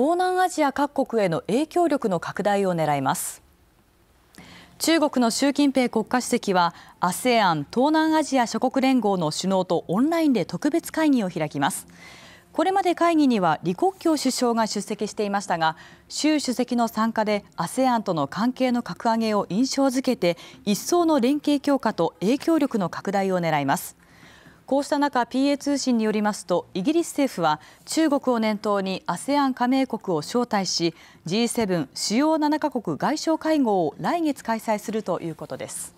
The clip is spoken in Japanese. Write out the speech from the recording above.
東南アジア各国への影響力の拡大を狙います中国の習近平国家主席は ASEAN= 東南アジア諸国連合の首脳とオンラインで特別会議を開きますこれまで会議には李克強首相が出席していましたが習主席の参加で ASEAN との関係の格上げを印象づけて一層の連携強化と影響力の拡大を狙いますこうした中 PA 通信によりますとイギリス政府は中国を念頭に ASEAN 加盟国を招待し G7 主要7カ国外相会合を来月開催するということです